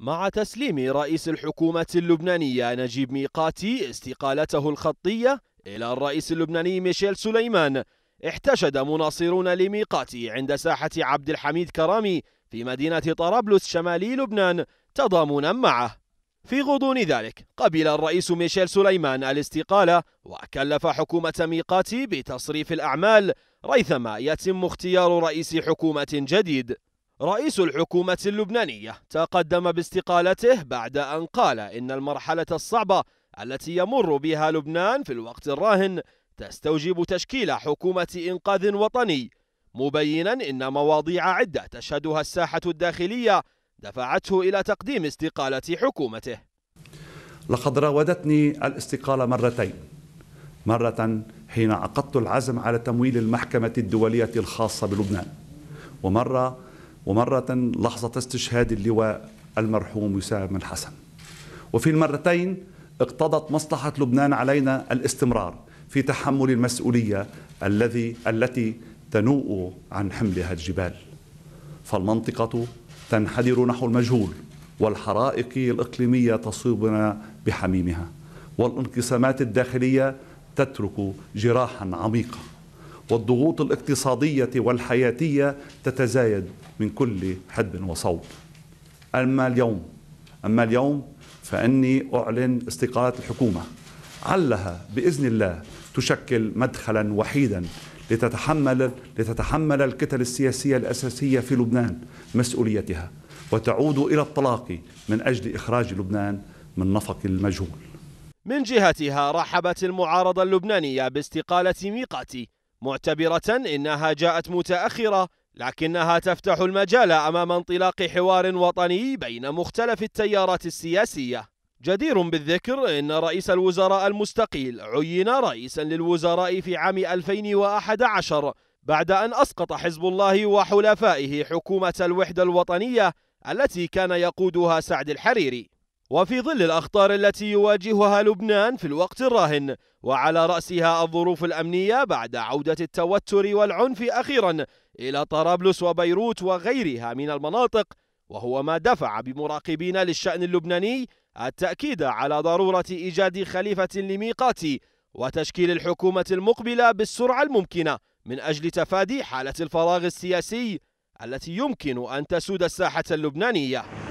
مع تسليم رئيس الحكومة اللبنانية نجيب ميقاتي استقالته الخطية إلى الرئيس اللبناني ميشيل سليمان احتشد مناصرون لميقاتي عند ساحة عبد الحميد كرامي في مدينة طرابلس شمالي لبنان تضامنا معه في غضون ذلك قبل الرئيس ميشيل سليمان الاستقالة وكلف حكومة ميقاتي بتصريف الأعمال ريثما يتم اختيار رئيس حكومة جديد رئيس الحكومة اللبنانية تقدم باستقالته بعد أن قال إن المرحلة الصعبة التي يمر بها لبنان في الوقت الراهن تستوجب تشكيل حكومة إنقاذ وطني مبينا إن مواضيع عدة تشهدها الساحة الداخلية دفعته إلى تقديم استقالة حكومته لقد راودتني الاستقالة مرتين مرة حين عقدت العزم على تمويل المحكمة الدولية الخاصة بلبنان ومرة ومرة لحظة استشهاد اللواء المرحوم وسام الحسن وفي المرتين اقتضت مصلحة لبنان علينا الاستمرار في تحمل المسؤولية الذي التي تنوء عن حملها الجبال فالمنطقة تنحدر نحو المجهول والحرائق الإقليمية تصيبنا بحميمها والانقسامات الداخلية تترك جراحا عميقة والضغوط الاقتصادية والحياتية تتزايد من كل حدب وصوب أما اليوم أما اليوم فأني أعلن استقالة الحكومة علها بإذن الله تشكل مدخلا وحيدا لتتحمل لتتحمل الكتل السياسية الأساسية في لبنان مسؤوليتها وتعود إلى الطلاق من أجل إخراج لبنان من نفق المجهول من جهتها رحبت المعارضة اللبنانية باستقالة ميقاتي معتبرة إنها جاءت متأخرة لكنها تفتح المجال أمام انطلاق حوار وطني بين مختلف التيارات السياسية جدير بالذكر أن رئيس الوزراء المستقيل عين رئيسا للوزراء في عام 2011 بعد أن أسقط حزب الله وحلفائه حكومة الوحدة الوطنية التي كان يقودها سعد الحريري وفي ظل الأخطار التي يواجهها لبنان في الوقت الراهن وعلى رأسها الظروف الأمنية بعد عودة التوتر والعنف أخيرا إلى طرابلس وبيروت وغيرها من المناطق وهو ما دفع بمراقبين للشأن اللبناني التأكيد على ضرورة إيجاد خليفة لميقاتي وتشكيل الحكومة المقبلة بالسرعة الممكنة من أجل تفادي حالة الفراغ السياسي التي يمكن أن تسود الساحة اللبنانية